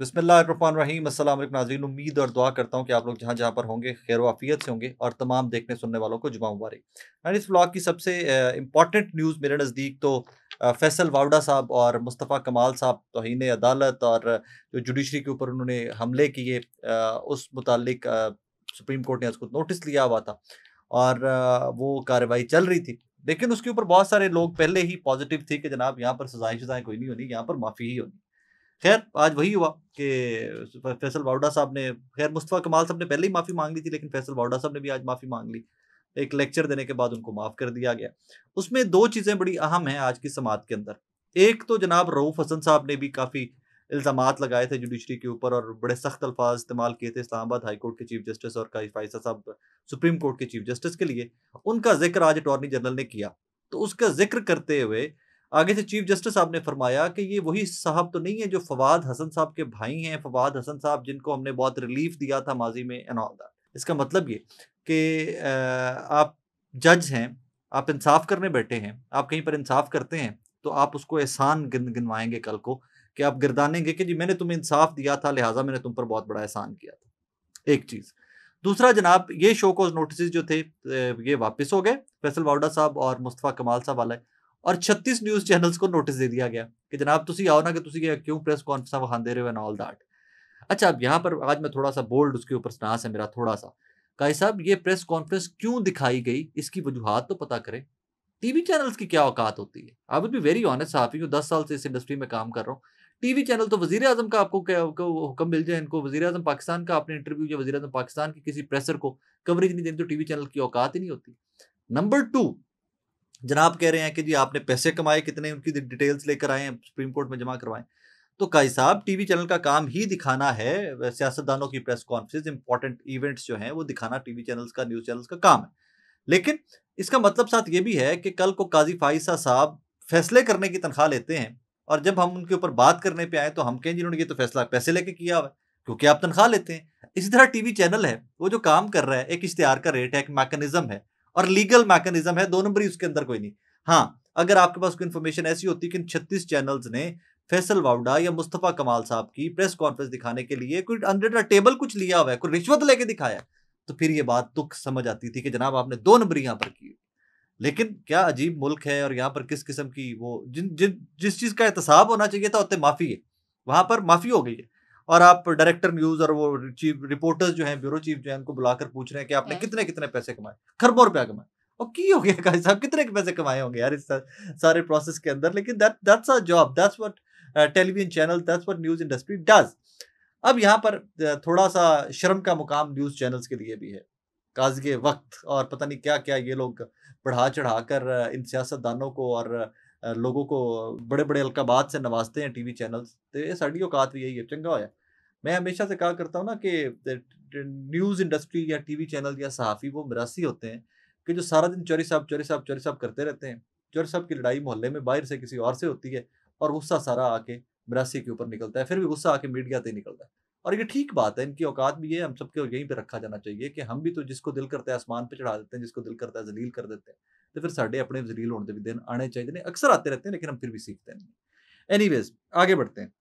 बसमीम असल नाजीन उम्मीद और दुआ करता हूँ कि आप लोग जहाँ जहाँ पर होंगे खैर वाफियत से होंगे और तमाम देखने सुनने वालों को जुमा मुबारक एंड इस ब्लॉग की सबसे इम्पॉर्टेंट न्यूज़ मेरे नज़दीक तो फैसल वावडा साहब और मुस्तफ़ा कमाल साहब तोहन अदालत और जो जुडिशरी के ऊपर उन्होंने हमले किए उस मुतल सुप्रीम कोर्ट ने उसको नोटिस लिया हुआ था और वो कार्रवाई चल रही थी लेकिन उसके ऊपर बहुत सारे लोग पहले ही पॉजिटिव थे कि जनाब यहाँ पर सजाएं शजाएँ कोई नहीं होनी यहाँ पर माफ़ी ही होनी खैर आज वही हुआ कि फैसल बावडा साहब ने खैर मुस्तफ़ा कमाल साहब ने पहले ही माफ़ी मांग ली थी लेकिन फैसल बावडा साहब ने भी आज माफ़ी मांग ली एक लेक्चर देने के बाद उनको माफ़ कर दिया गया उसमें दो चीज़ें बड़ी अहम हैं आज की समात के अंदर एक तो जनाब रऊफ़ हसन साहब ने भी काफ़ी इल्ज़ाम लगाए थे जुडिशरी के ऊपर और बड़े सख्त अल्फाज इस्तेमाल किए थे इस्लामाबाद हाई कोर्ट के चीफ जस्टिस और काई फाइसा साहब सुप्रीम कोर्ट के चीफ जस्टिस के लिए उनका जिक्र आज अटॉर्नी जनरल ने किया तो उसका जिक्र करते हुए आगे से चीफ जस्टिस साहब ने फरमाया कि ये वही साहब तो नहीं है जो फवाद हसन साहब के भाई हैं फवाद हसन साहब जिनको हमने बहुत रिलीफ दिया था माजी में एंड ऑल दैट इसका मतलब ये कि आप जज हैं आप इंसाफ करने बैठे हैं आप कहीं पर इंसाफ करते हैं तो आप उसको एहसान गिन गिनवाएंगे कल को कि आप गिरदानेंगे कि जी मैंने तुम्हें इंसाफ दिया था लिहाजा मैंने तुम पर बहुत बड़ा एहसान किया था एक चीज़ दूसरा जनाब ये शो कॉज नोटिस जो थे ये वापस हो गए फैसल वावडा साहब और मुस्तफ़ा कमाल साहब वाले और 36 न्यूज ਚੈਨਲਸ को नोटिस दे दिया गया कि जनाब तुम आओ ना कि ਤੁਸੀਂ ਕਿਉਂ प्रेस कॉन्फ्रेंस वहां रहे हो एंड ऑल दैट अच्छा अब यहाँ पर आज मैं थोड़ा सा बोल्ड उसके ऊपर स्नास है मेरा थोड़ा सा काई साहब ये प्रेस कॉन्फ्रेंस क्यों दिखाई गई इसकी वजूहत तो पता करें टीवी चैनल्स की क्या औकात होती है I would be very honest साफ ही हूँ दस साल से इस इंडस्ट्री में काम कर रहा हूँ टीवी चैनल तो वजीर अजम का आपको क्या हुक्म मिल जाए इनको वजी अजम पाकिस्तान का आपने इंटरव्यू या वजी अजम पाकिस्तान की किसी प्रेसर को कवरेज नहीं देनी तो टीवी चैनल की औकात ही नहीं होती नंबर टू जनाब कह रहे हैं कि जी आपने पैसे कमाए कितने उनकी डिटेल्स लेकर आए हैं सुप्रीम कोर्ट में जमा करवाएं तो काई साहब टीवी चैनल का काम ही दिखाना है सियासतदानों की प्रेस कॉन्फ्रेंस इंपॉर्टेंट इवेंट्स जो हैं वो दिखाना टीवी चैनल्स का न्यूज़ चैनल्स का काम है लेकिन इसका मतलब साथ ये भी है कि कल को काजी फाइसा साहब फैसले करने की तनख्वाह लेते हैं और जब हम उनके ऊपर बात करने पर आए तो हम कहें जिन्होंने ये तो फैसला पैसे लेके किया हुआ क्योंकि आप तनख्वाह लेते हैं इसी तरह टीवी चैनल है वो जो काम कर रहा है एक इश्तेहार का रेट है एक मैकेनिज्म है और लीगल मैकेनिज्म है दो नंबर ही उसके अंदर कोई नहीं हाँ अगर आपके पास कोई इन्फॉर्मेशन ऐसी होती कि इन छत्तीस चैनल्स ने फैसल वावडा या मुस्तफा कमाल साहब की प्रेस कॉन्फ्रेंस दिखाने के लिए कोई अंडर टेबल कुछ लिया हुआ है कोई रिश्वत लेके दिखाया तो फिर ये बात दुख तो समझ आती थी कि जनाब आपने दो नंबर यहाँ पर की लेकिन क्या अजीब मुल्क है और यहाँ पर किस किस्म की वो जिन जिन जिस चीज़ का एहतसाब होना चाहिए था उतने माफ़ी है वहाँ पर माफ़ी हो गई है और आप डायरेक्टर न्यूज और वो चीफ रिपोर्टर्स जो हैं ब्यूरो चीफ जो है उनको बुलाकर पूछ रहे हैं कि आपने कितने कितने पैसे कमाए खरबों रुपया कमाए और की हो गया काजी साहब कितने पैसे कमाए होंगे यार इस सारे प्रोसेस के अंदर लेकिन that that's a job that's what television channel that's what news industry does अब यहाँ पर uh, थोड़ा सा शर्म का मुकाम न्यूज चैनल्स के लिए भी है काजगे वक्त और पता नहीं क्या क्या ये लोग बढ़ा चढ़ा कर uh, इन सियासतदानों को और uh, लोगों को बड़े बड़े अलकाबाद से नवाजते हैं टीवी चैनल्स तो ये साड़ी औकात भी यही है चंगा होया मैं हमेशा से कहा करता हूँ ना कि न्यूज़ इंडस्ट्री या टीवी चैनल या सहाफ़ी वो मरासी होते हैं कि जो सारा दिन चोरी साहब चोरी साहब चोरी साहब करते रहते हैं चोरी साहब की लड़ाई मोहल्ले में बाहर से किसी और से होती है और गुस्सा सारा आके मरासी के ऊपर निकलता है फिर भी गुस्सा आके मीडिया से निकलता है और ये ठीक बात है इनकी औकात भी है हम सबके यहीं पर रखा जाना चाहिए कि हम भी तो जिसको दिल करता है आसमान पर चढ़ा देते हैं जिसको दिल करता है जलील कर देते हैं तो फिर साढ़े अपने जलील होने के भी दिन आने चाहिए अक्सर आते रहते हैं लेकिन हम फिर भी सीखते नहीं एनी आगे बढ़ते हैं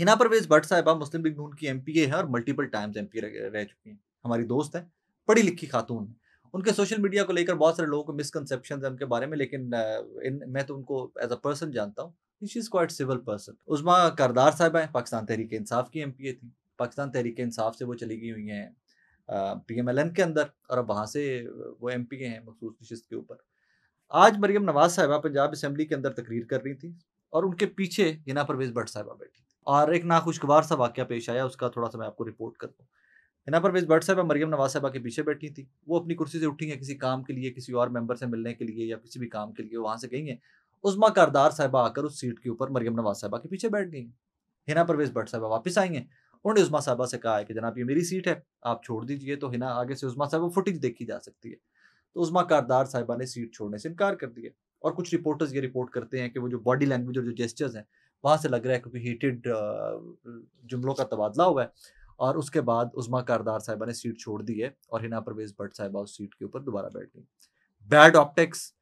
हिना परवेज भट्ट साहिबा मुस्लिम लीग नून की एम पी ए हैं और मल्टीपल टाइम्स एम पी रह चुकी हैं हमारी दोस्त हैं पढ़ी लिखी खातून हैं उनके सोशल मीडिया को लेकर बहुत सारे लोगों को मिसकनसेप्शन है उनके बारे में लेकिन इन मैं तो उनको एज अ पर्सन जानता हूँ she is quite civil person Uzma Kardar साहब हैं पाकिस्तान तहरीक इंसाफ की एम पी ए थी पाकिस्तान तहरीक इंसाफ से वो चली गई हुई हैं पी एम एल एन के अंदर और अब वहाँ से वो एम पी ए हैं मखसूस नशस्त के ऊपर आज मरियम नवाज साहिबा पंजाब असम्बली के अंदर तकरीर कर रही थी और उनके पीछे हिना परवेज भट्ट साहिबा बैठी और एक नाखुशगवार सा वाक्य पेश आया उसका थोड़ा सा मैं आपको रिपोर्ट कर दूँ हिना परवेज भट्ट साहब मरियम नवाज साहबा के पीछे बैठी थी वो अपनी कुर्सी से उठी हैं किसी काम के लिए किसी और मेंबर से मिलने के लिए या किसी भी काम के लिए वहाँ से गई हैं उसमा करदार साहबा आकर उस सीट के ऊपर मरियम नवाज साहबा के पीछे बैठ गई हिना परवेज भट्ट साहबा वापस आई हैं उन्होंने उस्मा साहबा से कहा है कि जनाब ये मेरी सीट है आप छोड़ दीजिए तो हिना आगे से उस्मा साहबा फुटेज देखी जा सकती है तो उस्मा करदार साहबा ने सीट छोड़ने से इनकार कर दिया और कुछ रिपोर्टर्स ये रिपोर्ट करते हैं कि वो जो बॉडी लैंग्वेज और जो जेस्टर्स हैं वहाँ से लग रहा है क्योंकि हीटेड जुमलों का तबादला हुआ है और उसके बाद उजमा कारदार साहिबा ने सीट छोड़ दी है और हिना परवेज भट्ट साहिबा उस सीट के ऊपर दोबारा बैठ गई बैड ऑप्टिक्स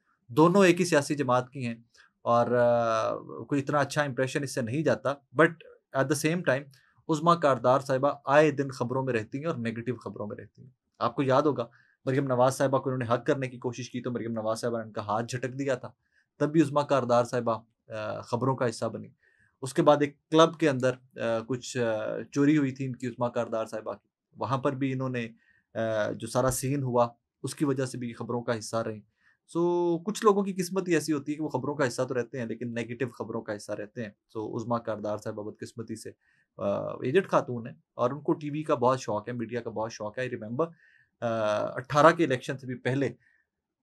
दोनों एक ही सियासी जमात की हैं और कोई इतना अच्छा इंप्रेशन इससे नहीं जाता but at the same time Uzma Kardar साहिबा आए दिन खबरों में रहती हैं और नेगेटिव खबरों में रहती हैं आपको याद होगा मरियम नवाज साहिबा को उन्होंने हक करने की कोशिश की तो मरियम नवाज साहिबा ने उनका हाथ झटक दिया था तब भी उजमा कारदार साहिबा खबरों का हिस्सा बनी उसके बाद एक क्लब के अंदर आ, कुछ चोरी हुई थी इनकी उस्मा कारदार साहिबा की वहाँ पर भी इन्होंने जो सारा सीन हुआ उसकी वजह से भी खबरों का हिस्सा रही सो so, कुछ लोगों की किस्मत ही ऐसी होती है कि वो खबरों का हिस्सा तो रहते हैं लेकिन नेगेटिव खबरों का हिस्सा रहते हैं सो so, उजमा करदार साहब किस्मती से एजेंट खातून है और उनको टीवी का बहुत शौक है मीडिया का बहुत शौक है आई रिमेंबर अट्ठारह के इलेक्शन से भी पहले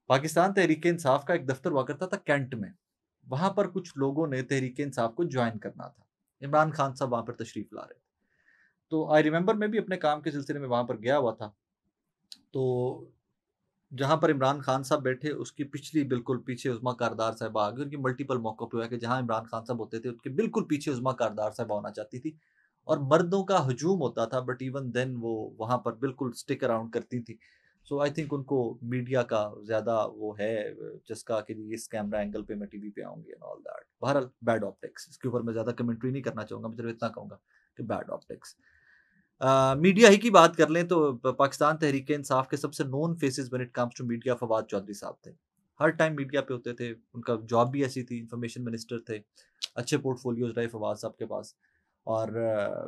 पाकिस्तान तहरीक इंसाफ का एक दफ्तर हुआ करता था कैंट में वहां पर कुछ लोगों ने तहरीक इंसाफ को ज्वाइन करना था इमरान खान साहब वहां पर तशरीफ ला रहे थे तो आई रिमेम्बर मैं भी अपने काम के सिलसिले में वहां पर गया हुआ था तो जहाँ पर इमरान खान साहब बैठे उसकी पिछली बिल्कुल पीछे उजमा कारदार साहब आ गई उनकी मल्टीपल मौक़ों पर हुआ कि जहाँ इमरान खान साहब होते थे उनके बिल्कुल पीछे उजमा कारदार साहब होना चाहती थी और मर्दों का हजूम होता था बट इवन देन वो वहाँ पर बिल्कुल स्टिक अराउंड करती थी सो आई थिंक उनको मीडिया का ज्यादा वो है जिसका कि इस कैमरा एंगल पे मैं टीवी पे आऊंगी एंड ऑल दैट बहरहाल बैड ऑप्टिक्स इसके ऊपर मैं ज्यादा कमेंट्री नहीं करना चाहूंगा मैं सिर्फ इतना कहूंगा कि बैड ऑप्टिक्स मीडिया ही की बात कर लें तो पाकिस्तान तहरीक इंसाफ के सबसे known faces one it comes to media Fawad Chaudhry साहब थे हर टाइम मीडिया पे होते थे उनका जॉब भी ऐसी थी इंफॉर्मेशन मिनिस्टर थे अच्छे पोर्टफोलियोज रहे फवाद साहब के पास और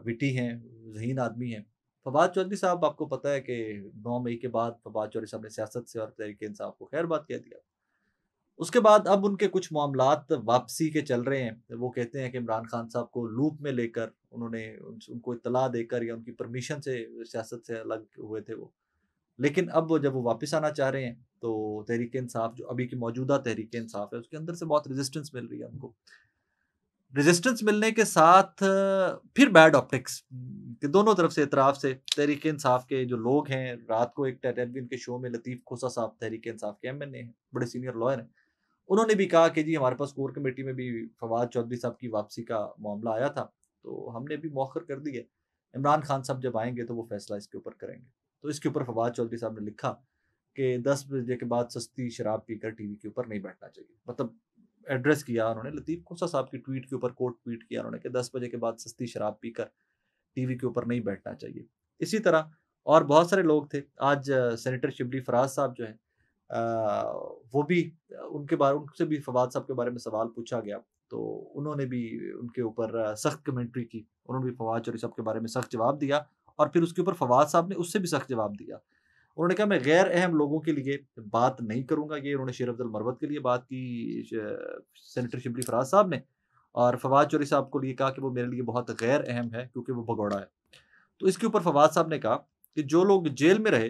विटी हैं जहीन आदमी हैं फवाद चौधरी साहब आपको पता है कि नौ मई के बाद फवाद चौधरी साहब ने सियासत से और तहरीक इंसाफ को खैर बात कह दिया उसके बाद अब उनके कुछ मामला वापसी के चल रहे हैं वो कहते हैं कि इमरान खान साहब को लूप में लेकर उन्होंने उनको इतला देकर या उनकी परमिशन से सियासत से अलग हुए थे वो लेकिन अब वो जब वो वापस आना चाह रहे हैं तो तहरीक इंसाफ जो अभी की मौजूदा तहरीक इंसाफ है उसके अंदर से बहुत रेजिस्टेंस मिल रही है उनको रेजिस्टेंस मिलने के साथ फिर बैड ऑप्टिक्स कि दोनों तरफ से इतराफ से तहरीक इंसाफ के जो लोग हैं रात को एक टेलीविजन के शो में लतीफ़ खोसा साहब तहरीक इंसाफ के एम एन ए हैं बड़े सीनियर लॉयर हैं उन्होंने भी कहा कि जी हमारे पास कोर कमेटी में भी फवाद चौधरी साहब की वापसी का मामला आया था तो हमने भी मौखर कर दिया इमरान खान साहब जब आएंगे तो वो फैसला इसके ऊपर करेंगे तो इसके ऊपर फवाद चौधरी साहब ने लिखा कि दस बजे के बाद सस्ती शराब पीकर टीवी के ऊपर नहीं बैठना चाहिए मतलब एड्रेस किया उन्होंने लतीफ़ खोसा साहब की ट्वीट के ऊपर कोर्ट ट्वीट किया उन्होंने कि दस बजे के बाद सस्ती शराब पीकर टीवी के ऊपर नहीं बैठना चाहिए इसी तरह और बहुत सारे लोग थे आज सेनेटर शिबली फराज साहब जो हैं वो भी उनके बारे उनसे भी फवाद साहब के बारे में सवाल पूछा गया तो उन्होंने भी उनके ऊपर सख्त कमेंट्री की उन्होंने भी फवाद चौरी साहब के बारे में सख्त जवाब दिया और फिर उसके ऊपर फवाद साहब ने उससे भी सख्त जवाब दिया उन्होंने कहा मैं गैर अहम लोगों के लिए बात नहीं करूंगा ये उन्होंने शेर अफजल मरवत के लिए बात की सेनेटर शिबली फराज साहब ने और फवाद चौरी साहब को लिए कहा कि वो मेरे लिए बहुत गैर अहम है क्योंकि वो भगौड़ा है तो इसके ऊपर फवाद साहब ने कहा कि जो लोग जेल में रहे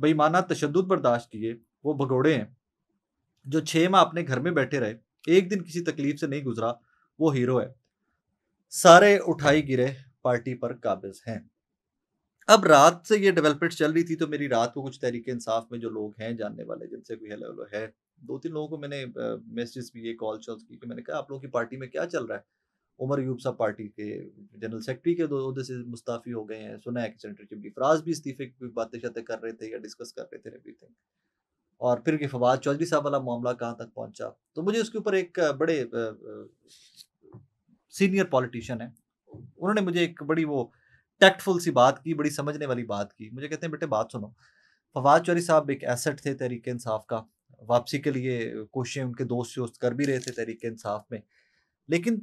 बेईमाना तशद बर्दाश्त किए वो भगौड़े हैं जो छः माह अपने घर में बैठे रहे एक दिन किसी तकलीफ से नहीं गुजरा वो हीरो है सारे उठाई गिरे पार्टी पर काबिज हैं अब रात से ये डेवलपमेंट चल रही थी तो मेरी रात को कुछ तहरीक इंसाफ में जो लोग हैं जानने वाले जिनसे कोई हेलो है दो तीन लोगों को मैंने मैसेज भी ये कॉल शॉल की कि मैंने कहा आप लोगों की पार्टी में क्या चल रहा है उमर यूब साहब पार्टी के जनरल सेक्रेटरी के दो उहदे से मुस्ताफ़ी हो गए हैं सुना है कि सेंटर चिबली फराज भी इस्तीफे की बातें शातें कर रहे थे या डिस्कस कर रहे थे एवरीथिंग और फिर कि फवाद चौधरी साहब वाला मामला कहाँ तक पहुँचा तो मुझे उसके ऊपर एक बड़े सीनियर पॉलिटिशियन है उन्होंने मुझे एक बड़ी वो टैक्टफुल सी बात की बड़ी समझने वाली बात की मुझे कहते हैं बेटे बात सुनो फवाद चौरी साहब एक एसेट थे तहरीक इंसाफ का वापसी के लिए कोशिशें उनके दोस्त वोस्त कर भी रहे थे तहरीक इंसाफ में लेकिन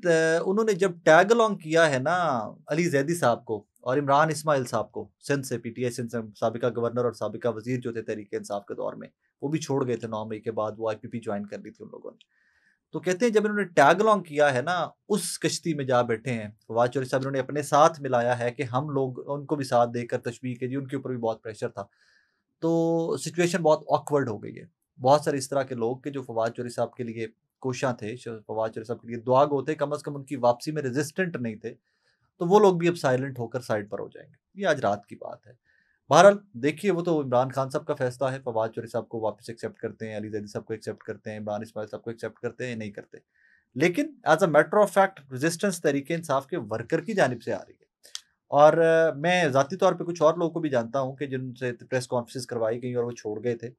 उन्होंने जब टैग अलॉन्ग किया है ना अली जैदी साहब को और इमरान इसमाइल साहब को सिंध से पी टी आई सिंध सबका गवर्नर और सबका वजीर जो थे तहरीक इंसाफ के दौर में वो भी छोड़ गए थे नौ मई के बाद वो आई पी पी ज्वाइन कर ली थी उन लोगों ने तो कहते हैं जब इन्होंने लॉन्ग किया है ना उस कश्ती में जा बैठे हैं फवाद चौधरी साहब इन्होंने अपने साथ मिलाया है कि हम लोग उनको भी साथ देकर तशबी के जी उनके ऊपर भी बहुत प्रेशर था तो सिचुएशन बहुत ऑकवर्ड हो गई है बहुत सारे इस तरह के लोग के जो फवाद चौधरी साहब के लिए कोशा थे फवाद चौधरी साहब के लिए दुआ गो थे कम अज़ कम उनकी वापसी में रेजिस्टेंट नहीं थे तो वो लोग भी अब साइलेंट होकर साइड पर हो जाएंगे ये आज रात की बात है बहरहाल देखिए वो तो इमरान खान साहब का फैसला है फवाद चौरी साहब को वापस एक्सेप्ट करते हैं अली जैदी साहब को एक्सेप्ट करते हैं इमरान इसमाइल साहब को एक्सेप्ट करते हैं नहीं करते लेकिन as a matter of fact resistance Tehreek Insaf के वर्कर की जानब से आ रही है और मैं ज़ाती तौर पर कुछ और लोगों को भी जानता हूँ कि जिनसे प्रेस कॉन्फ्रेंस करवाई गई और वो छोड़ गए थे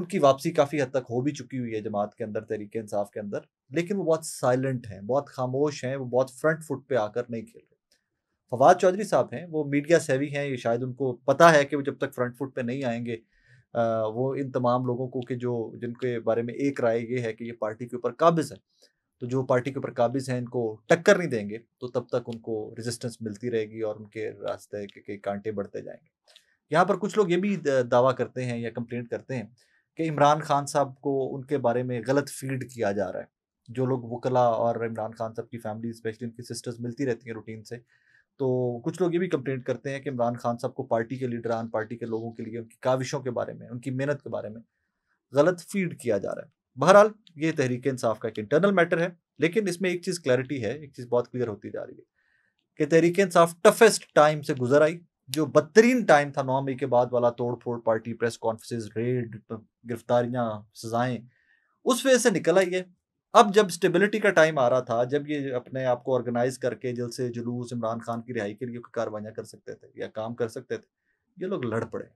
उनकी वापसी काफ़ी हद तक हो भी चुकी हुई है जमात के अंदर तरीके इंसाफ के अंदर लेकिन वो बहुत साइलेंट हैं बहुत खामोश हैं वो बहुत फ्रंट फुट पे आकर नहीं खेल रहे फवाद चौधरी साहब हैं वो मीडिया सेवी हैं ये शायद उनको पता है कि वो जब तक फ्रंट फुट पे नहीं आएंगे आ, वो इन तमाम लोगों को कि जो जिनके बारे में एक राय ये है कि ये पार्टी के ऊपर काबिज है तो जो पार्टी के ऊपर काबिज हैं इनको टक्कर नहीं देंगे तो तब तक उनको रेजिस्टेंस मिलती रहेगी और उनके रास्ते के, के कांटे बढ़ते जाएंगे यहाँ पर कुछ लोग ये भी दावा करते हैं या कंप्लेंट करते हैं कि इमरान खान साहब को उनके बारे में गलत फीड किया जा रहा है जो लोग वकला और इमरान खान साहब की फैमिली स्पेशली उनकी सिस्टर्स मिलती रहती हैं रूटीन से तो कुछ लोग ये भी कंप्लेंट करते हैं कि इमरान खान साहब को पार्टी के लीडरान पार्टी के लोगों के लिए उनकी काविशों के बारे में उनकी मेहनत के बारे में गलत फीड किया जा रहा है बहरहाल ये तहरीक इंसाफ का एक इंटरनल मैटर है लेकिन इसमें एक चीज़ क्लैरिटी है एक चीज़ बहुत क्लियर होती जा रही है कि तहरीक इंसाफ टफेस्ट टाइम से गुजर आई जो बदतरीन टाइम था नौ मई के बाद वाला तोड़ फोड़ पार्टी प्रेस कॉन्फ्रेंस रेड गिरफ्तारियां सजाएं उस वजह से निकल आई है अब जब स्टेबिलिटी का टाइम आ रहा था जब ये अपने आप को ऑर्गेनाइज करके जल से जुलूस इमरान खान की रिहाई के लिए कार्रवाइयाँ कर सकते थे या काम कर सकते थे ये लोग लड़ पड़े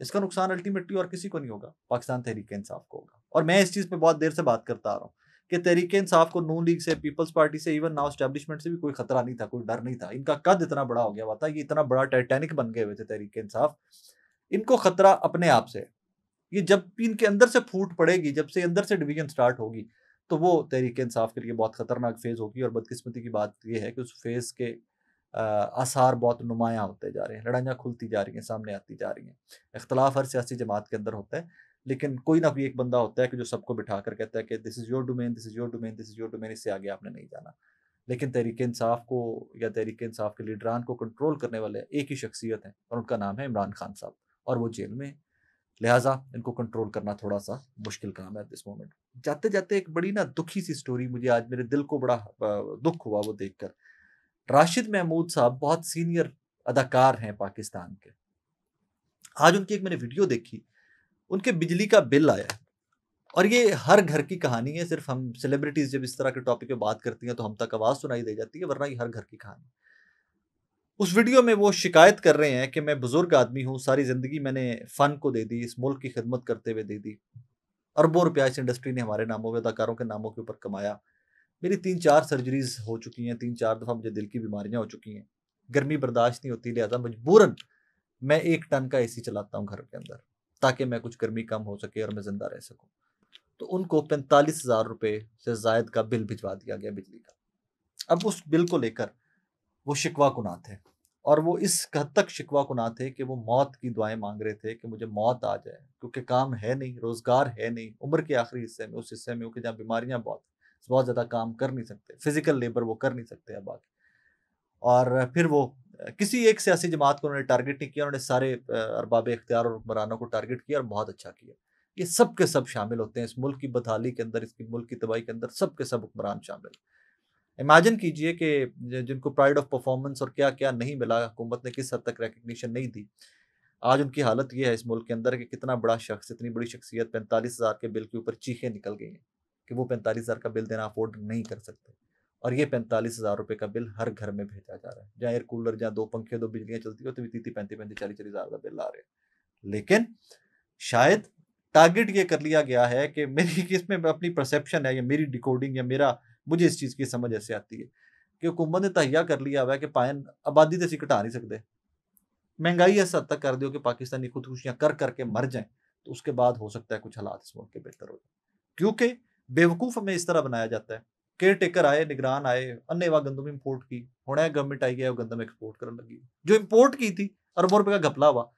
इसका नुकसान अल्टीमेटली और किसी को नहीं होगा पाकिस्तान तहरीक इंसाफ को होगा और मैं इस चीज़ पर बहुत देर से बात करता आ रहा हूँ कि तहरीक इंसाफ को नून लीग से पीपल्स पार्टी से इवन नाउ स्टैब्लिशमेंट से भी कोई खतरा नहीं था कोई डर नहीं था इनका कद इतना बड़ा हो गया हुआ था ये इतना बड़ा टाइटैनिक बन गए हुए थे तहरीक इंसाफ इनको खतरा अपने आप से ये जब इनके अंदर से फूट पड़ेगी जब से अंदर से डिवीजन स्टार्ट होगी तो वो तहरीक इंसाफ के लिए बहुत ख़तरनाक फ़ेज़ होगी और बदकस्मती की बात यह है कि उस फ़ेज़ के आसार बहुत नुमायाँ होते जा रहे हैं लड़ाइयाँ खुलती जा रही हैं सामने आती जा रही हैं इख्तलाफ हर सियासी जमात के अंदर होता है लेकिन कोई ना कोई एक बंदा होता है कि जो सबको बिठा कर कहता है कि this is your domain this is your domain this is your domain इससे आगे आपने नहीं जाना लेकिन तहरीक इंसाफ को या तहरीक इंसाफ के लीडरान को कंट्रोल करने वाले एक ही शख्सियत हैं और उनका नाम है इमरान खान साहब और वो जेल में लिहाजा इनको कंट्रोल करना थोड़ा सा मुश्किल काम है दिस मोमेंट जाते जाते एक बड़ी ना दुखी सी स्टोरी मुझे आज मेरे दिल को बड़ा दुख हुआ वो देख कर राशिद महमूद साहब बहुत सीनियर अदाकार हैं पाकिस्तान के आज उनकी एक मैंने वीडियो देखी उनके बिजली का बिल आया और ये हर घर की कहानी है सिर्फ हम सेलिब्रिटीज़ जब इस तरह के टॉपिक पे बात करती हैं तो हम तक आवाज़ सुनाई दे जाती है वरना ये हर घर की कहानी उस वीडियो में वो शिकायत कर रहे हैं कि मैं बुज़ुर्ग आदमी हूँ सारी ज़िंदगी मैंने फ़न को दे दी इस मुल्क की खिदमत करते हुए दे दी अरबों रुपया इस इंडस्ट्री ने हमारे नामों अदाकारों के नामों के ऊपर कमाया मेरी तीन चार सर्जरीज हो चुकी हैं तीन चार दफ़ा मुझे दिल की बीमारियाँ हो चुकी हैं गर्मी बर्दाश्त नहीं होती लिहाजा मजबूरन मैं एक टन का एसी चलाता हूँ घर के अंदर ताकि मैं कुछ गर्मी कम हो सके और मैं ज़िंदा रह सकूँ तो उनको पैंतालीस हज़ार रुपये से जायद का बिल भिजवा दिया गया बिजली का अब उस बिल को लेकर वो शिकवा कुनाथ है और वो इस हद तक शिकवा को ना थे कि वो मौत की दुआएं मांग रहे थे कि मुझे मौत आ जाए क्योंकि काम है नहीं रोज़गार है नहीं उम्र के आखिरी हिस्से में उस हिस्से में जहाँ बीमारियाँ बहुत बहुत ज़्यादा काम कर नहीं सकते फिजिकल लेबर वो कर नहीं सकते अब आगे और फिर वो किसी एक सियासी जमात को उन्होंने टारगेट नहीं किया उन्होंने सारे अरबाब इख्तियार और हुक्मरानों को टारगेट किया और बहुत अच्छा किया ये सब के सब शामिल होते हैं इस मुल्क की बदहाली के अंदर इसकी मुल्क की तबाही के अंदर सब के सब हुक्मरान शामिल इमेजिन कीजिए कि जिनको प्राइड ऑफ परफॉर्मेंस और क्या क्या नहीं मिला हुकूमत ने किस हद तक रिकग्निशन नहीं दी आज उनकी हालत यह है इस मुल्क के अंदर कि कितना बड़ा शख्स इतनी बड़ी शख्सियत पैंतालीस हज़ार के बिल के ऊपर चीखे निकल गई हैं कि वो पैंतालीस हज़ार का बिल देना अफोर्ड नहीं कर सकते और ये पैंतालीस हज़ार रुपये का बिल हर घर में भेजा जा रहा है जहाँ एयर कूलर जहाँ दो पंखे दो बिजलियाँ चलती हो तो भी तीती पैंती पैंती चालीस चालीस हज़ार का बिल आ रहे हैं लेकिन शायद टारगेट ये कर लिया गया है कि मेरी इसमें अपनी परसेप्शन है या मेरी डिकोडिंग या मेरा मुझे इस चीज़ की समझ ऐसे आती है कि हुकूमत ने तहिया कर लिया हुआ है कि पायन आबादी तो असी घटा नहीं सकते महंगाई ऐसा हद तक कर दो कि पाकिस्तानी खुदकुशियां कर करके मर जाएं तो उसके बाद हो सकता है कुछ हालात इस मुल्क के बेहतर हो जाए क्योंकि बेवकूफ़ हमें इस तरह बनाया जाता है केयर टेकर आए निगरान आए अन्यवा गंदम इम्पोर्ट की होना गवर्नमेंट आई है वो गंदम एक्सपोर्ट करने लगी जो इम्पोर्ट की थी अरबों रुपये का घपला हुआ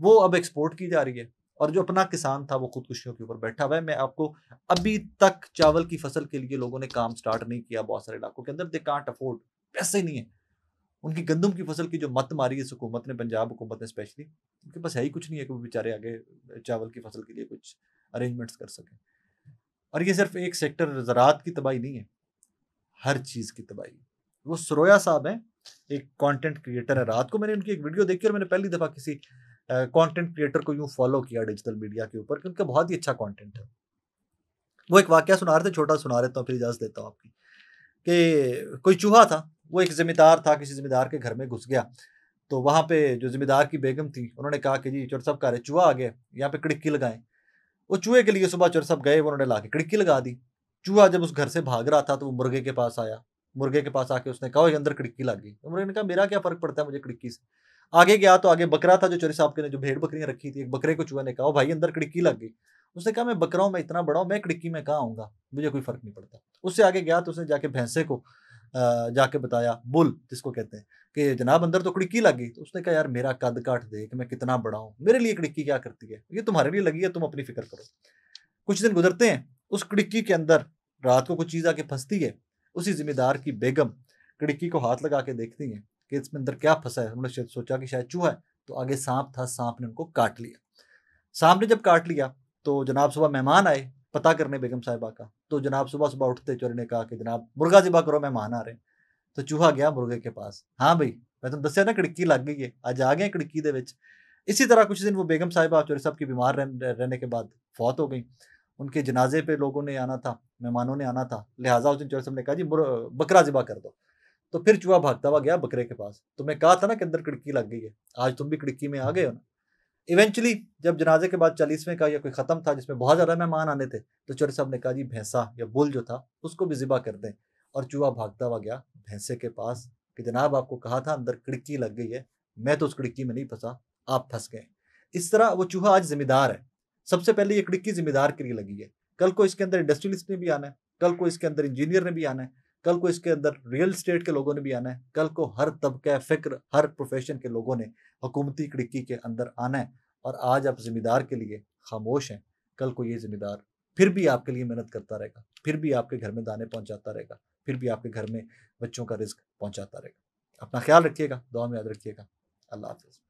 वो अब एक्सपोर्ट की जा रही है और जो अपना किसान था वो खुदकुशियों के ऊपर बैठा हुआ है मैं आपको अभी तक चावल की फसल के लिए लोगों ने काम स्टार्ट नहीं किया बहुत सारे इलाकों के अंदर दे कांट अफोर्ड पैसे नहीं है उनकी गंदम की फसल की जो मत मारी इस हुकूमत ने पंजाब हुकूमत ने स्पेशली उनके पास है ही कुछ नहीं है कि वो बेचारे आगे चावल की फसल के लिए कुछ अरेंजमेंट्स कर सकें और ये सिर्फ एक सेक्टर ज़रात की तबाही नहीं है हर चीज़ की तबाही वो सरोया साहब हैं एक कंटेंट क्रिएटर है रात को मैंने उनकी एक वीडियो देखी और मैंने पहली दफ़ा किसी कंटेंट क्रिएटर को यूँ फॉलो किया डिजिटल मीडिया के ऊपर क्योंकि बहुत ही अच्छा कंटेंट है वो एक वाक्य सुना रहे थे छोटा सुना रहे तो फिर इजाज़त देता हूँ आपकी कि कोई चूहा था वो एक ज़िम्मेदार था किसी ज़िम्मेदार के घर में घुस गया तो वहाँ पे जो ज़िम्मेदार की बेगम थी उन्होंने कहा कि जी चोर साहब कह रहे चूहा आ गए यहाँ पे खिड़की लगाएं वो चूहे के लिए सुबह चोर साहब गए उन्होंने ला के खिड़की लगा दी चूहा जब उस घर से भाग रहा था तो वो मुर्गे के पास आया मुर्गे के पास आके उसने कहा अंदर खिड़की लग गई तो मुर्गे ने कहा मेरा क्या फ़र्क पड़ता है मुझे खिड़की से आगे गया तो आगे बकरा था जो चोरी साहब के ने जो भेड़ बकरियां रखी थी एक बकरे को चुहा ने कहा भाई अंदर खिड़की लग गई उसने कहा मैं बकरा हूँ मैं इतना बड़ा हूँ मैं खिड़की में कहाँ आऊँगा मुझे कोई फर्क नहीं पड़ता उससे आगे गया तो उसने जाके भैंसे को जाके बताया बुल जिसको कहते हैं कि जनाब अंदर तो खिड़की लग गई तो उसने कहा यार मेरा कद काट दे कि मैं कितना बड़ा हूँ मेरे लिए खिड़की क्या करती है ये तुम्हारे लिए लगी है तुम अपनी फिक्र करो कुछ दिन गुजरते हैं उस खिड़की के अंदर रात को कुछ चीज़ आके फंसती है उसी जिम्मेदार की बेगम खिड़की को हाथ लगा के देखती हैं कि इसमें अंदर क्या फंसा है उन्होंने सोचा कि शायद चूहा है तो आगे सांप था सांप ने उनको काट लिया सांप ने जब काट लिया तो जनाब सुबह मेहमान आए पता करने बेगम साहिबा का तो जनाब सुबह सुबह उठते चोरी ने कहा कि जनाब मुर्गा जिबा करो मेहमान आ रहे हैं तो चूहा गया मुर्गे के पास हाँ भाई मैं तुम दसिया ना खिड़की लग गई है अज आ गए खिड़की दे इसी तरह कुछ दिन वो बेगम साहिबा चोरी साहब की बीमार रहने के बाद फौत हो गई उनके जनाजे पे लोगों ने आना था मेहमानों ने आना था लिहाजा उस दिन चोरी साहब ने कहा जी बकरा जिबा कर दो तो फिर चूहा भागता हुआ गया बकरे के पास तो मैं कहा था ना कि अंदर खिड़की लग गई है आज तुम भी खिड़की में आ गए हो ना इवेंचुअली जब जनाजे के बाद चालीसवें का या कोई ख़त्म था जिसमें बहुत ज़्यादा मेहमान आने थे तो चोर साहब ने कहा जी भैंसा या बुल जो था उसको भी ज़िबा कर दें और चूहा भागता हुआ गया भैंसे के पास कि जनाब आपको कहा था अंदर खिड़की लग गई है मैं तो उस खिड़की में नहीं फंसा आप फंस गए इस तरह वो चूहा आज जिम्मेदार है सबसे पहले ये खिड़की जिम्मेदार के लिए लगी है कल को इसके अंदर इंडस्ट्रियलिस्ट ने भी आना है कल को इसके अंदर इंजीनियर ने भी आना है कल को इसके अंदर रियल स्टेट के लोगों ने भी आना है कल को हर तबके फिक्र हर प्रोफेशन के लोगों ने हुकूमती कड़की के अंदर आना है और आज आप जिम्मेदार के लिए खामोश हैं कल को ये जिम्मेदार फिर भी आपके लिए मेहनत करता रहेगा फिर भी आपके घर में दाने पहुंचाता रहेगा फिर भी आपके घर में बच्चों का रिस्क पहुंचाता रहेगा अपना ख्याल रखिएगा दुआ में याद रखिएगा अल्लाह हाफिज़